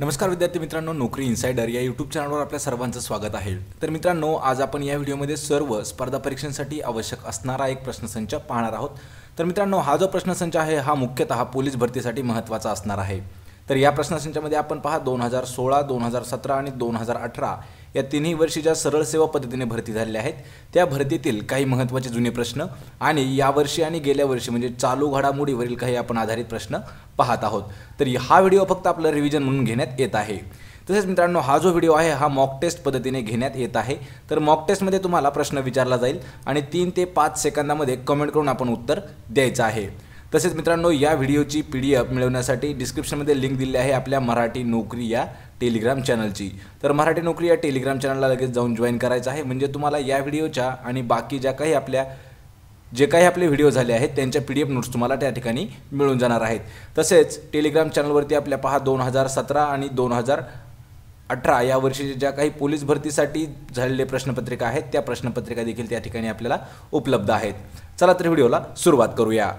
नमस्कार विद्यार्थी मित्रांनो नोकरी इन्सायडर या यूट्यूब चॅनलवर आपल्या सर्वांचं स्वागत आहे तर मित्रांनो आज आपण या व्हिडिओमध्ये सर्व स्पर्धा परीक्षांसाठी आवश्यक असणारा एक प्रश्नसंच पाहणार आहोत तर मित्रांनो हा जो प्रश्नसंच आहे हा मुख्यतः पोलीस भरतीसाठी महत्त्वाचा असणार आहे तर या प्रश्नसंचामध्ये आपण पहा दोन हजार सोळा दोन हजार सतरा आणि दोन हजार अठरा या तिन्ही वर्षीच्या सरळ सेवा पद्धतीने भरती झालेल्या आहेत त्या भरतीतील काही महत्त्वाचे जुने प्रश्न आणि यावर्षी आणि गेल्या वर्षी म्हणजे चालू घडामोडीवरील काही आपण आधारित प्रश्न पाहत आहोत तर हा व्हिडिओ फक्त आपलं रिव्हिजन म्हणून घेण्यात येत आहे तसेच मित्रांनो हा जो व्हिडिओ आहे हा मॉक टेस्ट पद्धतीने घेण्यात येत आहे तर मॉक टेस्टमध्ये तुम्हाला प्रश्न विचारला जाईल आणि तीन ते पाच सेकंदामध्ये कमेंट करून आपण उत्तर द्यायचं आहे तसेच मित्रांनो या व्हिडिओची पी डी एफ मिळवण्यासाठी डिस्क्रिप्शनमध्ये लिंक दिली आहे आपल्या मराठी नोकरी या टेलिग्राम चॅनलची तर मराठी नोकरी या टेलिग्राम चॅनलला लगेच जाऊन जॉईन करायचं आहे म्हणजे तुम्हाला या व्हिडिओच्या आणि बाकी ज्या काही आपल्या जे काही आपले व्हिडिओ झाले आहेत त्यांच्या पी डी एफ नोट्स तुम्हाला त्या ठिकाणी मिळून जाणार आहेत तसेच टेलिग्राम चॅनलवरती आपल्या पहा दोन हजार सतरा आणि दोन हजार अठरा या वर्षीच्या ज्या काही पोलीस भरतीसाठी झालेले प्रश्नपत्रिका आहेत त्या प्रश्नपत्रिका देखील त्या ठिकाणी आपल्याला उपलब्ध आहेत चला तर व्हिडिओला सुरुवात करूया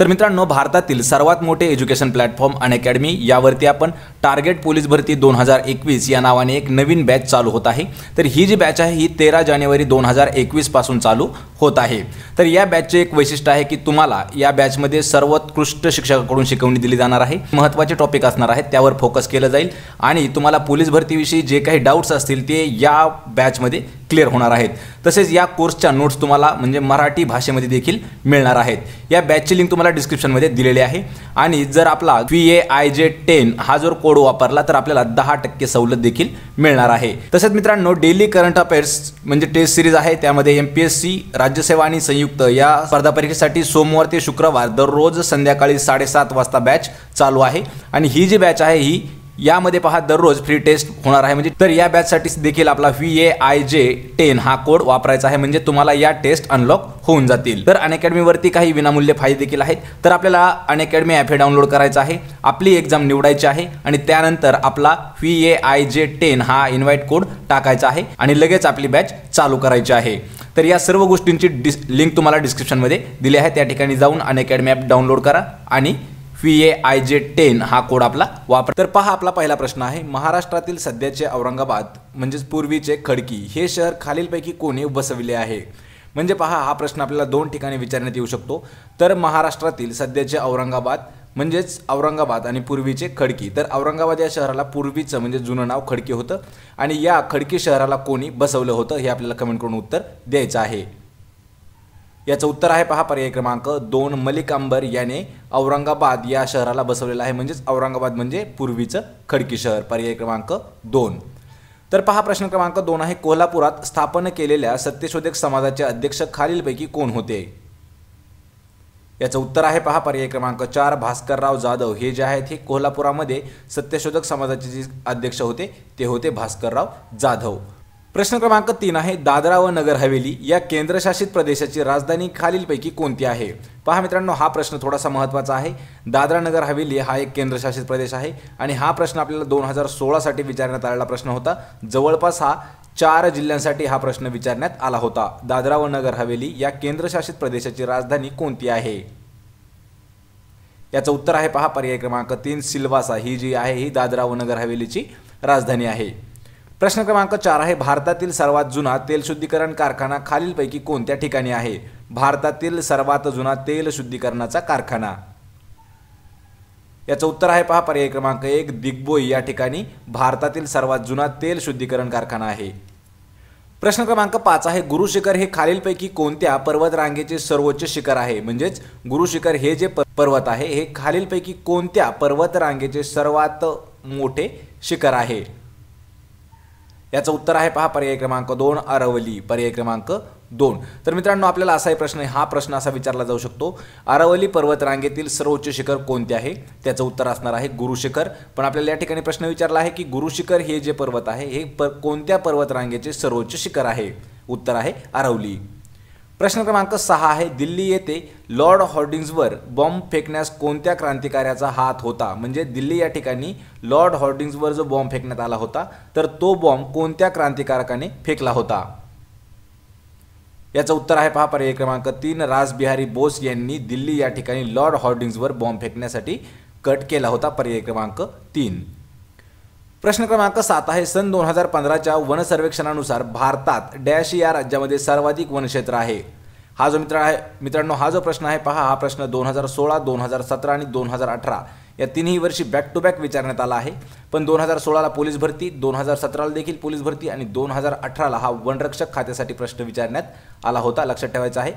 तर मित्रांनो भारतातील सर्वात मोठे एज्युकेशन प्लॅटफॉर्म अकॅडमी यावरती आपण टार्गेट पोलीस भरती दोन हजार एकवीस या नावाने एक नवीन बॅच चालू होत आहे तर ही जी बॅच आहे ही तेरा जानेवारी दोन हजार एकवीसपासून चालू होत आहे तर या बॅचचे एक वैशिष्ट्य आहे की तुम्हाला या बॅचमध्ये सर्वोत्कृष्ट शिक्षकाकडून शिकवणी दिली जाणार आहे महत्त्वाचे टॉपिक असणार आहेत त्यावर फोकस केलं जाईल आणि तुम्हाला पोलीस भरतीविषयी जे काही डाऊट्स असतील ते या बॅचमध्ये क्लिअर होणार आहेत तसेच या कोर्सच्या नोट्स तुम्हाला म्हणजे मराठी भाषेमध्ये देखील मिळणार आहेत या बॅचची लिंक तुम्हाला डिस्क्रिप्शनमध्ये दिलेली आहे आणि जर आपला V A I J ten हा जर कोड वापरला तर आपल्याला दहा टक्के सवलत देखील मिळणार आहे तसेच मित्रांनो डेली करंट अफेअर्स म्हणजे टेस्ट सिरीज आहे त्यामध्ये एम पी एस सी राज्यसेवा आणि संयुक्त या स्पर्धा परीक्षेसाठी सोमवार ते शुक्रवार दररोज संध्याकाळी साडेसात वाजता बॅच चालू आहे आणि ही जी बॅच आहे ही यामध्ये पहा दररोज फ्री टेस्ट होणार आहे म्हणजे तर या बॅचसाठी देखील आपला V A I J ten हा कोड वापरायचा आहे म्हणजे तुम्हाला या टेस्ट अनलॉक होऊन जातील तर अनअकॅडमीवरती काही विनामूल्य फायदे देखील आहेत तर आपल्याला अनअकॅडमी ॲप हे डाउनलोड करायचं आहे आपली एक्झाम निवडायची आहे आणि त्यानंतर आपला V A I J ten हा इन्व्हाइट कोड टाकायचा आहे आणि लगेच आपली बॅच चालू करायची आहे तर या सर्व गोष्टींची डिस लिंक तुम्हाला डिस्क्रिप्शनमध्ये दिली आहे त्या ठिकाणी जाऊन अनअकॅडमी ॲप डाउनलोड करा आणि V A I J ten हा कोड आपला वापर तर पहा आपला पहिला प्रश्न आहे महाराष्ट्रातील सध्याचे औरंगाबाद म्हणजेच पूर्वीचे खडकी हे शहर खालीलपैकी कोणी वसविले आहे म्हणजे पहा हा प्रश्न आपल्याला दोन ठिकाणी विचारण्यात येऊ शकतो तर महाराष्ट्रातील सध्याचे औरंगाबाद म्हणजेच औरंगाबाद आणि पूर्वीचे खडकी तर औरंगाबाद या शहराला पूर्वीचं म्हणजे जुनं नाव खडकी होतं आणि या खडकी शहराला कोणी बसवलं होतं हे आपल्याला कमेंट करून उत्तर द्यायचं आहे याचं उत्तर आहे पहा पर्याय क्रमांक दोन मलिक अंबर याने औरंगाबाद या शहराला बसवलेला आहे म्हणजेच औरंगाबाद म्हणजे पूर्वीचं खडकी शहर पर्याय क्रमांक दोन तर पहा प्रश्न क्रमांक दोन आहे कोल्हापुरात स्थापन केलेल्या सत्यशोधक समाजाचे अध्यक्ष खालीलपैकी कोण होते याचं उत्तर आहे पहा पर्याय क्रमांक चार भास्करराव जाधव हे जे आहेत हे कोल्हापुरामध्ये सत्यशोधक समाजाचे जे अध्यक्ष होते ते होते भास्करराव जाधव प्रश्न क्रमांक तीन आहे दादरा व नगर हवेली या केंद्रशासित प्रदेशाची राजधानी खालीलपैकी कोणती आहे पहा मित्रांनो हा प्रश्न थोडासा महत्त्वाचा आहे दादरा नगर हवेली हा एक केंद्रशासित प्रदेश आहे आणि हा प्रश्न आपल्याला दोन हजार सोळासाठी विचारण्यात आलेला प्रश्न होता जवळपास हा चार जिल्ह्यांसाठी हा प्रश्न विचारण्यात आला होता दादरा व नगर हवेली या केंद्रशासित प्रदेशाची राजधानी कोणती आहे याचं उत्तर आहे पहा पर्याय क्रमांक तीन सिल्वासा ही जी आहे ही दादरा व नगर हवेलीची राजधानी आहे प्रश्न क्रमांक चार आहे भारतातील सर्वात जुना तेल शुद्धीकरण कारखाना खालीलपैकी कोणत्या ठिकाणी आहे भारतातील सर्वात जुना तेल शुद्धीकरणाचा कारखाना याचं उत्तर आहे पहा पर्याय क्रमांक एक दिग्बोई या ठिकाणी भारतातील सर्वात जुना तेल शुद्धीकरण कारखाना आहे प्रश्न क्रमांक पाच आहे गुरु शिखर हे खालीलपैकी कोणत्या पर्वतरांगेचे सर्वोच्च शिखर आहे म्हणजेच शिखर हे जे पर्वत आहे हे खालीलपैकी कोणत्या पर्वतरांगेचे सर्वात मोठे शिखर आहे याचं उत्तर आहे पहा पर्याय क्रमांक दोन अरवली पर्याय क्रमांक दोन तर मित्रांनो आपल्याला असाही प्रश्न आहे हा प्रश्न असा विचारला जाऊ शकतो अरवली पर्वतरांगेतील सर्वोच्च शिखर कोणते आहे त्याचं उत्तर असणार आहे गुरुशिखर पण आपल्याला या ठिकाणी प्रश्न विचारला आहे की गुरुशिखर हे जे पर्वत आहे हे प कोणत्या पर्वतरांगेचे सर्वोच्च शिखर आहे उत्तर आहे अरवली प्रश्न क्रमांक सहा आहे दिल्ली येथे लॉर्ड हॉर्डिंग्सवर बॉम्ब फेकण्यास कोणत्या क्रांतिकाऱ्याचा हात होता म्हणजे दिल्ली या ठिकाणी लॉर्ड हॉर्डिंग्सवर जो बॉम्ब फेकण्यात आला होता तर तो बॉम्ब कोणत्या क्रांतिकारकाने फेकला होता याचं उत्तर आहे पहा पर्याय क्रमांक तीन राजबिहारी बोस यांनी दिल्ली या ठिकाणी लॉर्ड हॉर्डिंग्सवर बॉम्ब फेकण्यासाठी कट केला होता पर्याय क्रमांक तीन प्रश्न क्रमांक सात आहे सन दोन हजार पंधराच्या सर्वेक्षणानुसार भारतात डॅश या राज्यामध्ये सर्वाधिक वनक्षेत्र आहे हा जो मित्र आहे मित्रांनो हा जो प्रश्न आहे पहा हा प्रश्न दोन हजार सोळा दोन हजार सतरा आणि दोन हजार अठरा या तिन्ही वर्षी बॅक टू बॅक विचारण्यात आला आहे पण दोन हजार सोळाला पोलीस भरती दोन हजार सतराला देखील पोलीस भरती आणि दोन हजार अठराला हा वनरक्षक खात्यासाठी प्रश्न विचारण्यात आला होता लक्षात ठेवायचा आहे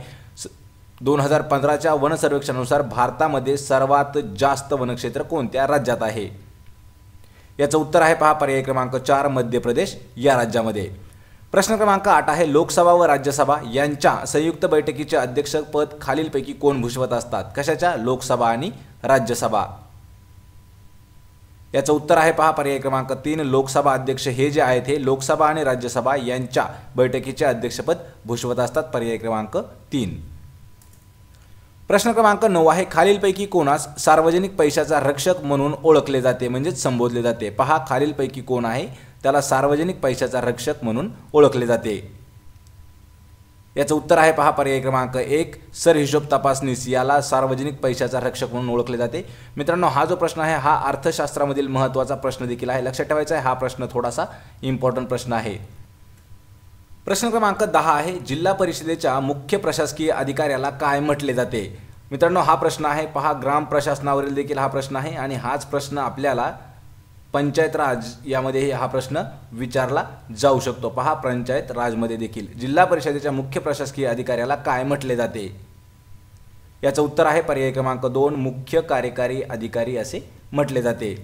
दोन हजार पंधराच्या सर्वेक्षणानुसार भारतामध्ये सर्वात जास्त वनक्षेत्र कोणत्या राज्यात आहे याचं उत्तर आहे पहा पर्याय क्रमांक चार मध्य प्रदेश या राज्यामध्ये प्रश्न क्रमांक आठ आहे लोकसभा व राज्यसभा यांच्या संयुक्त बैठकीचे अध्यक्षपद खालीलपैकी कोण भूषवत असतात कशाच्या लोकसभा आणि राज्यसभा याचं उत्तर आहे पहा पर्याय क्रमांक तीन लोकसभा अध्यक्ष हे जे आहेत हे लोकसभा आणि राज्यसभा यांच्या बैठकीचे अध्यक्षपद भूषवत असतात पर्याय क्रमांक तीन प्रश्न क्रमांक नऊ आहे खालीलपैकी कोणास सार्वजनिक पैशाचा रक्षक म्हणून ओळखले जाते म्हणजेच संबोधले जाते पहा खालीलपैकी कोण आहे त्याला सार्वजनिक पैशाचा रक्षक म्हणून ओळखले जाते याचं उत्तर आहे पहा पर्याय क्रमांक एक सर हिशोब तपासणीस याला सार्वजनिक पैशाचा रक्षक म्हणून ओळखले जाते मित्रांनो हा जो प्रश्न आहे हा अर्थशास्त्रामधील महत्त्वाचा प्रश्न देखील आहे लक्षात ठेवायचा आहे हा प्रश्न थोडासा इम्पॉर्टंट प्रश्न आहे प्रश्न क्रमांक दहा आहे जिल्हा परिषदेच्या मुख्य प्रशासकीय अधिकाऱ्याला काय म्हटले जाते मित्रांनो हा प्रश्न आहे पहा ग्राम प्रशासनावरील देखील हा प्रश्न आहे आणि हाच प्रश्न आपल्याला पंचायत राज यामध्येही हा प्रश्न विचारला जाऊ शकतो पहा पंचायत राजमध्ये देखील जिल्हा परिषदेच्या मुख्य प्रशासकीय अधिकाऱ्याला काय म्हटले जाते याचं उत्तर आहे पर्याय क्रमांक दोन मुख्य कार्यकारी अधिकारी असे म्हटले जाते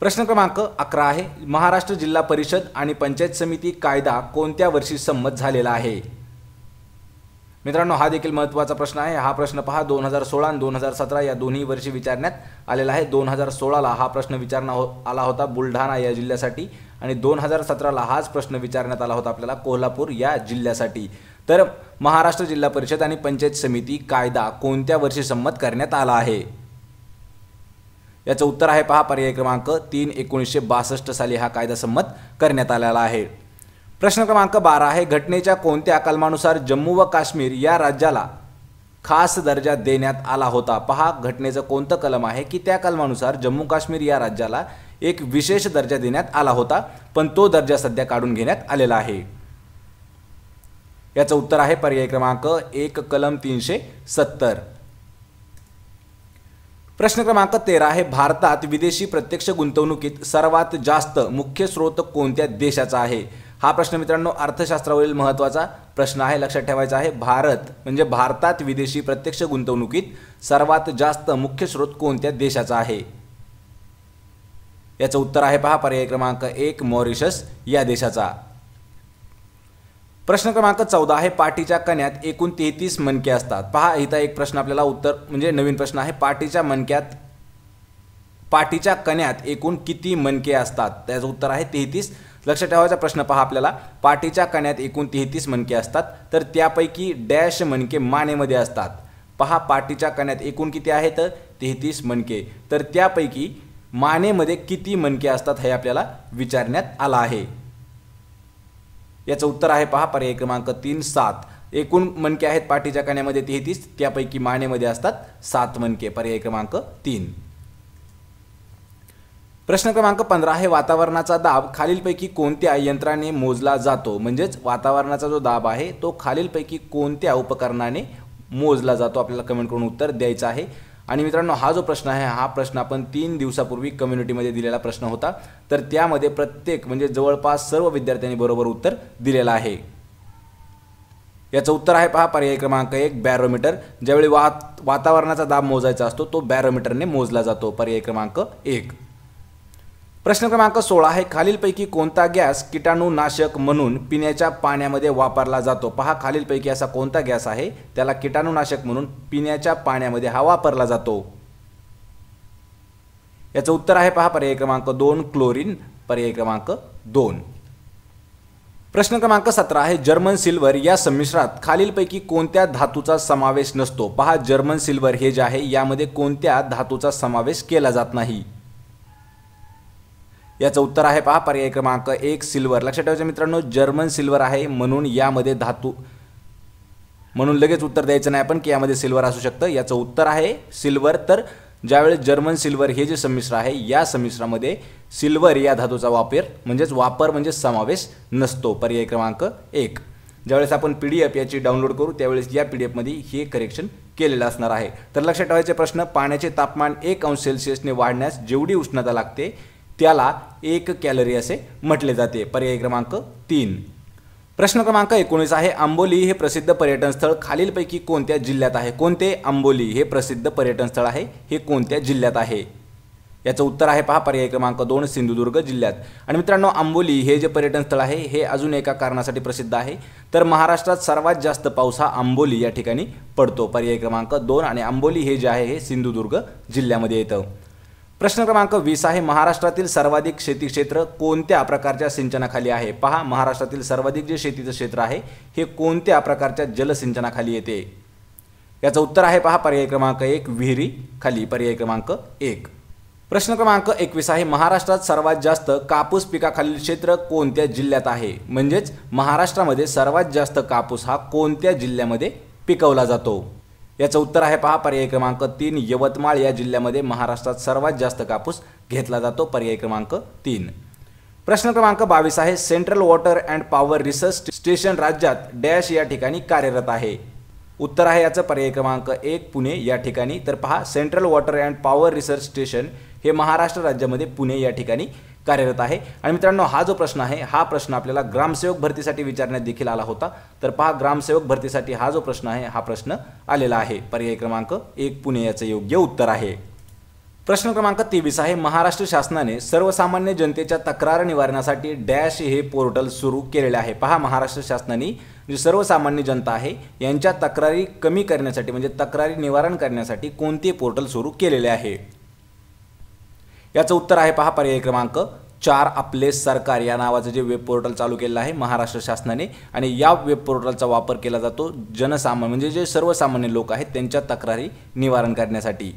प्रश्न क्रमांक अकरा आहे महाराष्ट्र जिल्हा परिषद आणि पंचायत समिती कायदा कोणत्या वर्षी संमत झालेला आहे मित्रांनो हा देखील महत्त्वाचा प्रश्न आहे हा प्रश्न पहा दोन हजार सोळा आणि दोन हजार सतरा या दोन्ही वर्षी विचारण्यात आलेला आहे दोन हजार सोळाला हा प्रश्न विचारणा हो आला होता बुलढाणा या जिल्ह्यासाठी आणि दोन हजार सतराला हाच प्रश्न विचारण्यात आला होता आपल्याला कोल्हापूर या जिल्ह्यासाठी तर महाराष्ट्र जिल्हा परिषद आणि पंचायत समिती कायदा कोणत्या वर्षी संमत करण्यात आला आहे याचं उत्तर आहे पहा पर्याय क्रमांक तीन एकोणीसशे बासष्ट साली हा कायदा संमत करण्यात आलेला आहे प्रश्न क्रमांक बारा आहे घटनेच्या कोणत्या कलमानुसार जम्मू व काश्मीर या राज्याला खास दर्जा देण्यात आला होता पहा घटनेचं कोणतं कलम आहे की त्या कलमानुसार जम्मू काश्मीर या राज्याला एक विशेष दर्जा देण्यात आला होता पण तो दर्जा सध्या काढून घेण्यात आलेला आहे याचं उत्तर आहे पर्याय क्रमांक एक कलम तीनशे सत्तर प्रश्न क्रमांक तेरा आहे भारतात विदेशी प्रत्यक्ष गुंतवणुकीत सर्वात जास्त मुख्य स्रोत कोणत्या देशाचा आहे हा प्रश्न मित्रांनो अर्थशास्त्रावरील महत्त्वाचा प्रश्न आहे लक्षात ठेवायचा आहे भारत म्हणजे भारतात विदेशी प्रत्यक्ष गुंतवणुकीत सर्वात जास्त मुख्य स्रोत कोणत्या देशाचा आहे याचं उत्तर आहे पहा पर्याय क्रमांक एक मॉरिशस या देशाचा प्रश्न क्रमांक चौदा आहे पाठीच्या कण्यात एकूण तेहतीस मनके असतात पहा इथं एक प्रश्न आपल्याला उत्तर म्हणजे नवीन प्रश्न आहे पाठीच्या मनक्यात पाठीच्या कण्यात एकूण किती मनके असतात त्याचं उत्तर आहे तेहतीस लक्ष ठेवायचा प्रश्न पहा आपल्याला पाठीच्या कण्यात एकूण तेहतीस मनके असतात तर त्यापैकी डॅश मनके मानेमध्ये असतात पहा पाठीच्या कण्यात एकूण किती आहेत तेहतीस मनके तर त्यापैकी मानेमध्ये किती मनके असतात हे आपल्याला विचारण्यात आलं आहे याचं उत्तर आहे पहा पर्याय क्रमांक तीन सात एकूण मनके आहेत पाठीच्या कण्यामध्ये तेहतीस त्यापैकी मानेमध्ये असतात सात मनके पर्याय क्रमांक तीन प्रश्न क्रमांक पंधरा आहे वातावरणाचा दाब खालीलपैकी कोणत्या यंत्राने मोजला जातो म्हणजेच वातावरणाचा जो दाब आहे तो खालीलपैकी कोणत्या उपकरणाने मोजला जातो आपल्याला कमेंट करून उत्तर द्यायचं आहे आणि मित्रांनो हा जो प्रश्न आहे हा प्रश्न आपण तीन दिवसापूर्वी कम्युनिटीमध्ये दिलेला प्रश्न होता तर त्यामध्ये प्रत्येक म्हणजे जवळपास सर्व विद्यार्थ्यांनी बरोबर उत्तर दिलेलं आहे याचं उत्तर आहे पहा पर्याय क्रमांक एक बॅरोमीटर ज्यावेळी वात वातावरणाचा दाब मोजायचा असतो तो बॅरोमीटरने मोजला जातो पर्याय क्रमांक एक प्रश्न क्रमांक सोळा आहे खालीलपैकी कोणता गॅस कीटाणूनाशक म्हणून पिण्याच्या पाण्यामध्ये वापरला जातो पहा खालीलपैकी असा कोणता गॅस आहे त्याला कीटाणूनाशक म्हणून पिण्याच्या पाण्यामध्ये हा वापरला जातो याचं उत्तर आहे पहा पर्याय क्रमांक दोन क्लोरीन पर्याय क्रमांक दोन प्रश्न क्रमांक सतरा आहे जर्मन सिल्वर या संमिश्रात खालीलपैकी कोणत्या धातूचा समावेश नसतो पहा जर्मन सिल्वर हे जे आहे यामध्ये कोणत्या धातूचा समावेश केला जात नाही याचं उत्तर आहे पहा पर्याय क्रमांक एक सिल्वर लक्षात ठेवायचं मित्रांनो जर्मन सिल्वर आहे म्हणून यामध्ये धातू म्हणून लगेच उत्तर द्यायचं नाही आपण की यामध्ये सिल्वर असू शकतं याचं उत्तर आहे सिल्वर तर ज्यावेळेस जर्मन सिल्वर हे जे संमिश्र आहे या संमिश्रामध्ये सिल्वर या धातूचा वापर म्हणजेच वापर म्हणजे समावेश नसतो पर्याय क्रमांक एक ज्यावेळेस आपण पी डी एफ याची डाउनलोड करू त्यावेळेस या पी डी एफमध्ये हे करेक्शन केलेलं असणार आहे तर लक्षात ठेवायचे प्रश्न पाण्याचे तापमान एक अंश सेल्सिअसने वाढण्यास जेवढी उष्णता लागते त्याला एक कॅलरी असे म्हटले जाते पर्याय क्रमांक तीन प्रश्न क्रमांक एकोणीस आहे आंबोली हे प्रसिद्ध पर्यटन स्थळ खालीलपैकी कोणत्या जिल्ह्यात आहे कोणते आंबोली हे प्रसिद्ध पर्यटन स्थळ आहे हे कोणत्या जिल्ह्यात आहे याचं उत्तर आहे पहा पर्याय क्रमांक दोन सिंधुदुर्ग जिल्ह्यात आणि मित्रांनो आंबोली हे जे पर्यटन स्थळ आहे हे अजून एका कारणासाठी प्रसिद्ध आहे तर महाराष्ट्रात सर्वात जास्त पाऊस हा आंबोली या ठिकाणी पडतो पर्याय क्रमांक दोन आणि आंबोली हे जे आहे हे सिंधुदुर्ग जिल्ह्यामध्ये येतं प्रश्न क्रमांक वीस आहे महाराष्ट्रातील सर्वाधिक शेती क्षेत्र कोणत्या प्रकारच्या सिंचनाखाली आहे पहा महाराष्ट्रातील सर्वाधिक जे शेतीचं क्षेत्र आहे हे कोणत्या प्रकारच्या जलसिंचनाखाली येते याचं उत्तर आहे पहा पर्याय क्रमांक एक विहिरी खाली पर्याय क्रमांक एक प्रश्न क्रमांक एकवीस आहे महाराष्ट्रात सर्वात जास्त कापूस पिकाखालील क्षेत्र कोणत्या जिल्ह्यात आहे म्हणजेच महाराष्ट्रामध्ये सर्वात जास्त कापूस हा कोणत्या जिल्ह्यामध्ये पिकवला जातो याचं उत्तर आहे पहा पर्याय क्रमांक तीन यवतमाळ या जिल्ह्यामध्ये महाराष्ट्रात सर्वात जास्त कापूस घेतला जातो पर्याय क्रमांक तीन प्रश्न क्रमांक बावीस आहे central water and power research station राज्यात डॅश या ठिकाणी कार्यरत आहे उत्तर आहे याचं पर्याय क्रमांक एक पुणे या ठिकाणी तर पहा central water and power research station हे महाराष्ट्र राज्यामध्ये पुणे या ठिकाणी कार्यरत आहे आणि मित्रांनो हा जो प्रश्न आहे हा प्रश्न आपल्याला ग्रामसेवक भरतीसाठी विचारण्यात देखील आला होता तर पहा ग्रामसेवक भरतीसाठी हा जो प्रश्न आहे हा प्रश्न आलेला आहे पर्याय क्रमांक एक पुणे याचं योग्य उत्तर आहे प्रश्न क्रमांक तेवीस आहे महाराष्ट्र शासनाने सर्वसामान्य जनतेच्या तक्रार निवारणासाठी डॅश हे पोर्टल सुरू केलेले आहे पहा महाराष्ट्र शासनाने जी सर्वसामान्य जनता आहे यांच्या तक्रारी कमी करण्यासाठी म्हणजे तक्रारी निवारण करण्यासाठी कोणते पोर्टल सुरू केलेले आहे याचं उत्तर आहे पहा पर्याय क्रमांक चार आपले सरकार या नावाचं जे वेब पोर्टल चालू केलं आहे महाराष्ट्र शासनाने आणि या वेब पोर्टलचा वापर केला जातो जनसामान्य म्हणजे जे सर्वसामान्य लोक आहेत त्यांच्या तक्रारी निवारण करण्यासाठी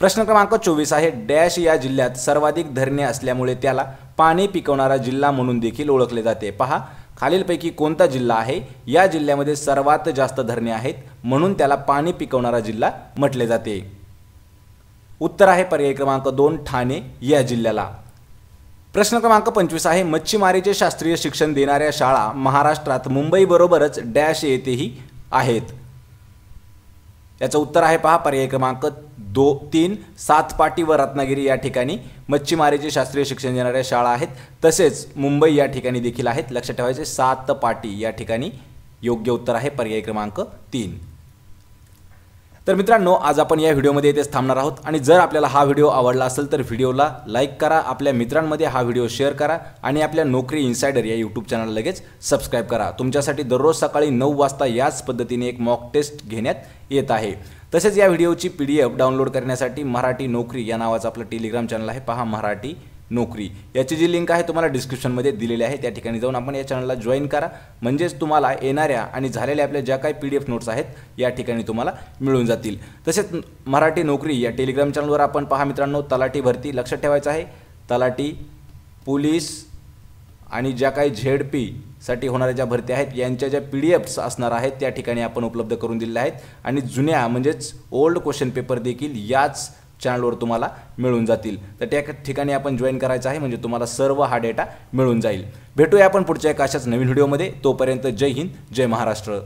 प्रश्न क्रमांक चोवीस आहे डॅश या जिल्ह्यात सर्वाधिक धरणे असल्यामुळे त्याला पाणी पिकवणारा जिल्हा म्हणून देखील ओळखले जाते पहा खालीलपैकी कोणता जिल्हा आहे या जिल्ह्यामध्ये सर्वात जास्त धरणे आहेत म्हणून त्याला पाणी पिकवणारा जिल्हा म्हटले जाते उत्तर आहे पर्याय क्रमांक दोन ठाणे या जिल्ह्याला प्रश्न क्रमांक पंचवीस आहे मच्छीमारीचे शास्त्रीय शिक्षण देणाऱ्या शाळा महाराष्ट्रात मुंबई बरोबरच डॅश येथेही आहेत याचं उत्तर आहे पहा पर्याय क्रमांक दो तीन सातपाटी व रत्नागिरी या ठिकाणी मच्छीमारीचे शास्त्रीय शिक्षण देणाऱ्या शाळा आहेत तसेच मुंबई या ठिकाणी देखील आहेत लक्षात ठेवायचे सातपाटी या ठिकाणी योग्य उत्तर आहे पर्याय क्रमांक तीन तर मित्रांनो आज आपण या व्हिडिओमध्ये येथेच थांबणार आहोत आणि जर आपल्याला हा व्हिडिओ आवडला असेल तर व्हिडिओला लाईक करा आपल्या मित्रांमध्ये हा व्हिडिओ शेअर करा आणि आपल्या नोकरी इन्सायडर या यूट्यूब चॅनल लगेच सबस्क्राईब करा तुमच्यासाठी दररोज सकाळी नऊ वाजता याच पद्धतीने एक मॉक टेस्ट घेण्यात येत आहे तसेच या व्हिडिओची पी डी एफ डाउनलोड करण्यासाठी मराठी नोकरी या नावाचं आपलं टेलिग्राम चॅनल आहे पहा मराठी नोकरी याची जी लिंक आहे तुम्हाला डिस्क्रिप्शनमध्ये दिलेली आहे त्या ठिकाणी जाऊन आपण या चॅनलला जॉईन करा म्हणजेच तुम्हाला येणाऱ्या आणि झालेल्या आपल्या ज्या काही पी डी एफ नोट्स आहेत या ठिकाणी तुम्हाला मिळून जातील तसेच मराठी नोकरी या टेलिग्राम चॅनलवर आपण पहा मित्रांनो तलाठी भरती लक्षात ठेवायचं आहे तलाठी पोलीस आणि ज्या काही झेड पीसाठी होणाऱ्या ज्या भरती आहेत यांच्या ज्या पी डी एफ्स असणार आहेत त्या ठिकाणी आपण उपलब्ध करून दिलेल्या आहेत आणि जुन्या म्हणजेच ओल्ड क्वेश्चन पेपर देखील याच चॅनलवर तुम्हाला मिळून जातील तर त्या ठिकाणी आपण जॉईन करायचं आहे म्हणजे तुम्हाला सर्व हा डेटा मिळून जाईल भेटूया आपण पुढच्या एक अशाच नवीन व्हिडिओमध्ये तोपर्यंत जय हिंद जय महाराष्ट्र